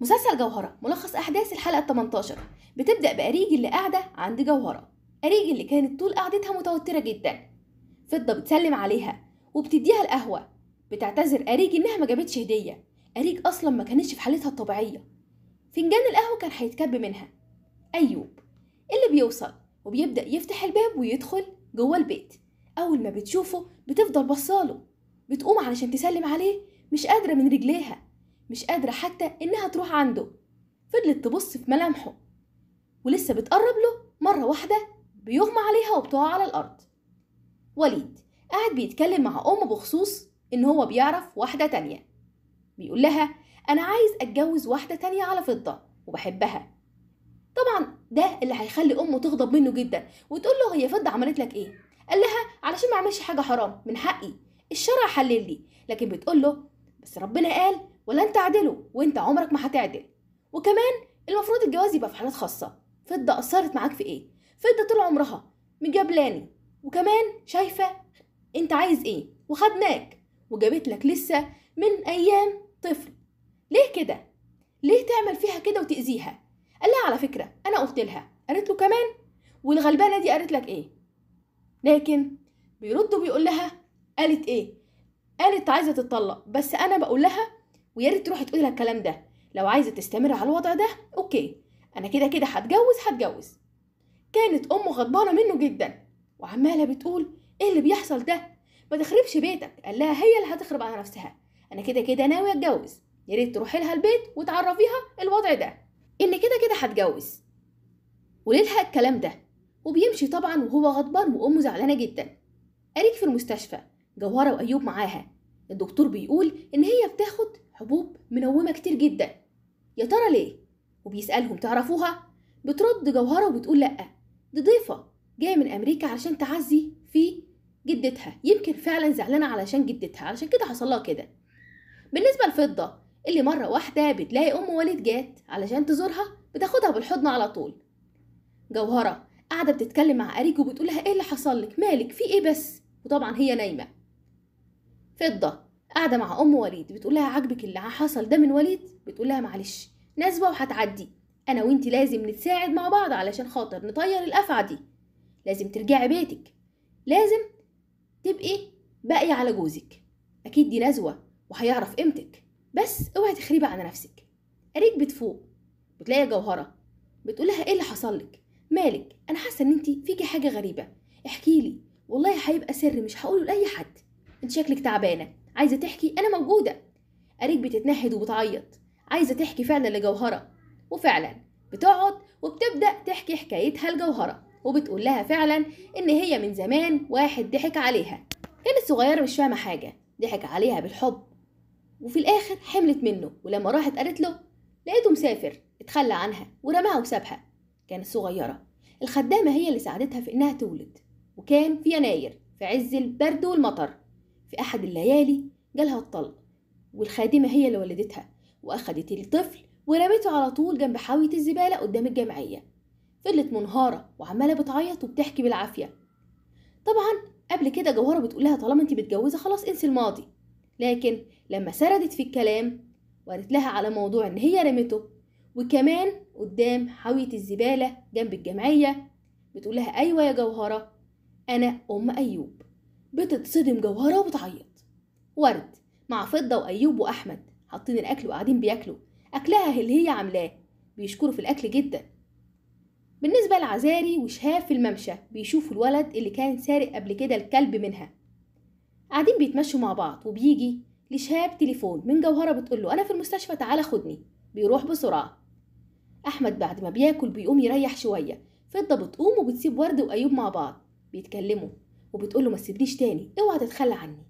مسلسل جوهرة ملخص أحداث الحلقة 18 بتبدأ بأريج اللي قاعدة عند جوهرة أريج اللي كانت طول قعدتها متوترة جدا فضة بتسلم عليها وبتديها القهوة بتعتذر أريج إنها ما جابتش هدية أريج أصلا ما كانتش في حالتها الطبيعية فنجان القهوة كان هيتكب منها أيوب اللي بيوصل وبيبدأ يفتح الباب ويدخل جوه البيت أول ما بتشوفه بتفضل بصاله بتقوم علشان تسلم عليه مش قادرة من رجليها مش قادرة حتى إنها تروح عنده فضلت تبص في ملامحه ولسه بتقرب له مرة واحدة بيغمى عليها وبتقع على الأرض وليد قاعد بيتكلم مع أمه بخصوص إن هو بيعرف واحدة تانية بيقول لها أنا عايز أتجوز واحدة تانية على فضة وبحبها طبعا ده اللي هيخلي أمه تغضب منه جدا وتقول له هي فضة عملت لك إيه قال لها علشان ما أعملش حاجة حرام من حقي الشرع حلل لي لكن بتقول له بس ربنا قال ولا انت عدله وانت عمرك ما هتعدل وكمان المفروض الجواز يبقى في حالات خاصة فضة أثرت معاك في إيه فضة طول عمرها مجابلاني وكمان شايفة انت عايز ايه وخدناك وجابت لك لسه من ايام طفل ليه كده ليه تعمل فيها كده وتأذيها قال لها على فكرة انا قلت لها قالت له كمان والغلبانة دي قالت لك ايه لكن بيرد وبيقول لها قالت ايه قالت عايزة تتطلق بس انا بقول لها ويا ريت تروحي تقولي لها الكلام ده لو عايزه تستمر على الوضع ده اوكي انا كده كده هتجوز هتجوز كانت امه غضبانه منه جدا وعماله بتقول ايه اللي بيحصل ده ما تخربش بيتك قال لها هي اللي هتخرب على نفسها انا كده كده ناوي اتجوز يا ريت تروحي لها البيت وتعرفيها الوضع ده ان كده كده هتجوز وليلها الكلام ده وبيمشي طبعا وهو غضبان وامه زعلانه جدا اريك في المستشفى جوهره وايوب معاها الدكتور بيقول ان هي بتاخد حبوب منومة كتير جدا يا ترى ليه؟ وبيسألهم تعرفوها؟ بترد جوهرة وبتقول لأ دي ضيفة جاية من أمريكا علشان تعزي في جدتها يمكن فعلا زعلانة علشان جدتها علشان كده حصلها كده بالنسبة لفضة اللي مرة واحدة بتلاقي أم وليد جات علشان تزورها بتاخدها بالحضن على طول جوهرة قاعدة بتتكلم مع أريج وبتقولها إيه اللي حصل لك مالك في إيه بس وطبعا هي نايمة فضة قاعده مع ام وليد بتقول لها عاجبك اللي حصل ده من وليد بتقول لها معلش ناسبه وهتعدي انا وإنتي لازم نتساعد مع بعض علشان خاطر نطير الافعى دي لازم ترجعي بيتك لازم تبقي باقية على جوزك اكيد دي نزوه وهيعرف قيمتك بس اوعي تخربي على نفسك اريك بتفوق بتلاقي جوهره بتقول لها ايه اللي حصل لك مالك انا حاسه ان إنتي فيكي حاجه غريبه احكيلي والله هيبقى سر مش هقوله لاي حد انت شكلك تعبانه عايزه تحكي انا موجوده اريك بتتنهد وبتعيط عايزه تحكي فعلا لجوهره وفعلا بتقعد وبتبدا تحكي حكايتها لجوهره وبتقول لها فعلا ان هي من زمان واحد ضحك عليها كانت صغيره مش فاهمه حاجه ضحك عليها بالحب وفي الاخر حملت منه ولما راحت قالت له لقيته مسافر اتخلى عنها ورماها وسابها كانت صغيره الخدامه هي اللي ساعدتها في انها تولد وكان في يناير في عز البرد والمطر في أحد الليالي جالها الطلق والخادمة هي اللي ولدتها وأخدت الطفل ورمته على طول جنب حاوية الزبالة قدام الجمعية فضلت منهارة وعمالة بتعيط وبتحكي بالعافية طبعا قبل كده جوهرة بتقولها طالما انت متجوزة خلاص انسي الماضي لكن لما سردت في الكلام وقالت لها على موضوع ان هي رمته وكمان قدام حاوية الزبالة جنب الجمعية بتقول لها ايوه يا جوهرة انا ام ايوب بتتصدم جوهرة وبتعيط ورد مع فضة وأيوب وأحمد حاطين الأكل وقاعدين بياكلوا أكلها اللي هي عاملاه بيشكروا في الأكل جدا بالنسبة لعزاري وشهاب في الممشى بيشوفوا الولد اللي كان سارق قبل كده الكلب منها قاعدين بيتمشوا مع بعض وبيجي لشهاب تليفون من جوهرة بتقول له أنا في المستشفى تعالى خدني بيروح بسرعة أحمد بعد ما بياكل بيقوم يريح شوية فضة بتقوم وبتسيب ورد وأيوب مع بعض بيتكلموا وبتقول له ما تسيبنيش تاني اوعى تتخلى عني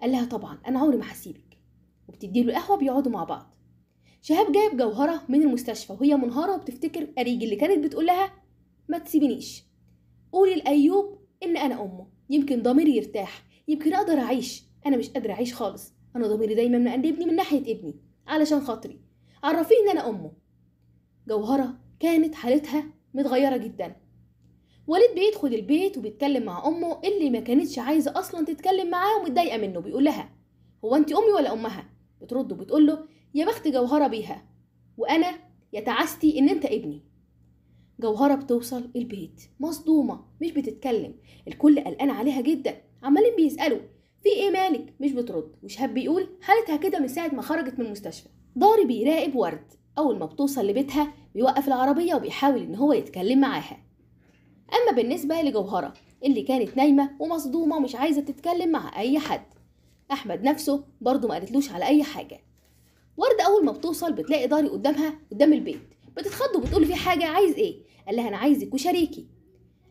قال لها طبعا انا عمري ما هسيبك وبتدي له قهوه بيقعدوا مع بعض شهاب جايب جوهره من المستشفى وهي منهاره وبتفتكر اريج اللي كانت بتقول لها ما تسيبنيش قولي لايوب ان انا امه يمكن ضميري يرتاح يمكن اقدر اعيش انا مش قادره اعيش خالص انا ضميري دايما مقلبني من ناحيه ابني علشان خاطري عرفيه ان انا امه جوهره كانت حالتها متغيره جدا وليد بيدخل البيت وبيتكلم مع امه اللي ما كانتش عايزه اصلا تتكلم معاه ومتضايقه منه بيقول لها هو انت امي ولا امها بترد وبتقول له يا بخت جوهره بيها وانا يا تعستي ان انت ابني جوهرة بتوصل البيت مصدومة مش بتتكلم الكل قلقان عليها جدا عمالين بيسألوا في ايه مالك مش بترد وشهاب بيقول حالتها كده من ساعة ما خرجت من المستشفى ضاري بيراقب ورد أول ما بتوصل لبيتها بيوقف العربية وبيحاول إن هو يتكلم معاها أما بالنسبة لجوهرة اللي كانت نايمة ومصدومة ومش عايزة تتكلم مع أي حد أحمد نفسه برضه ما قالتلوش على أي حاجة وردة أول ما بتوصل بتلاقي داري قدامها قدام البيت بتتخض وبتقول في حاجة عايز إيه قال لها أنا عايزك وشريكي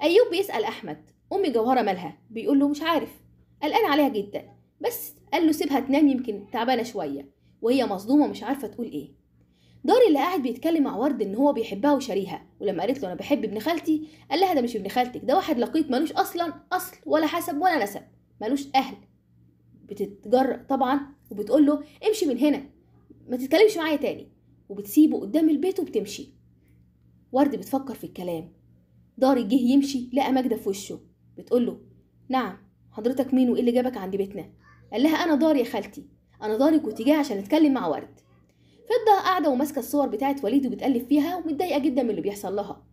أيوب بيسأل أحمد أم جوهرة مالها بيقول له مش عارف قلقان عليها جدا بس قال له سيبها تنام يمكن تعبانة شوية وهي مصدومة مش عارفة تقول إيه داري اللي قاعد بيتكلم مع ورد ان هو بيحبها وشاريها ولما قالت له انا بحب ابن خالتي قال لها ده مش ابن خالتك ده واحد لقيط ملوش اصلا اصل ولا حسب ولا نسب ملوش اهل بتتجرأ طبعا وبتقول له امشي من هنا ما تتكلمش معايا تاني وبتسيبه قدام البيت وبتمشي ورد بتفكر في الكلام داري جه يمشي لقى ماجدة في وشه بتقول له نعم حضرتك مين وايه اللي جابك عند بيتنا قال لها انا داري يا خالتي انا داري كنت جاي عشان اتكلم مع ورد فضة قاعدة وماسكة الصور بتاعه وليد وبتقلب فيها ومتضايقة جدا من اللي بيحصل لها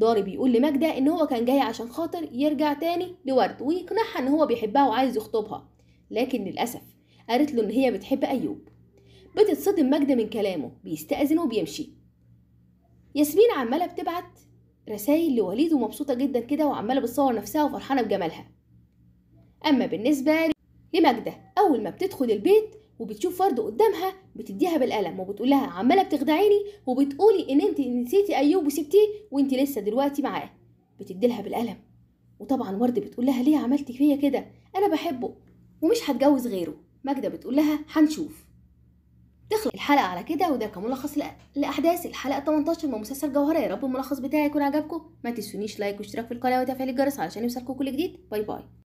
ضاري بيقول لماجدة إن هو كان جاي عشان خاطر يرجع تاني لورد ويقنعها إن هو بيحبها وعايز يخطبها لكن للأسف قالت له إن هي بتحب أيوب بتتصدم ماجدة من كلامه بيستأذن وبيمشي ياسمين عمالة بتبعت رسايل لوليد ومبسوطة جدا كده وعمالة بتصور نفسها وفرحانة بجمالها أما بالنسبة لماجدة أول ما بتدخل البيت وبتشوف فرد قدامها بتديها بالقلم وبتقول لها عماله بتخدعيني وبتقولي ان انت نسيتي ايوب وسبتيه وانت لسه دلوقتي معاه بتدي لها بالقلم وطبعا ورد بتقول لها ليه عملتي فيا كده انا بحبه ومش هتجوز غيره ماجده بتقول لها هنشوف تخلص الحلقه على كده وده كان ملخص لاحداث الحلقه 18 من مسلسل جوهره يا رب الملخص بتاعي يكون عجبكم ما تنسونيش لايك واشتراك في القناه وتفعيل الجرس علشان يوصلكم كل جديد باي باي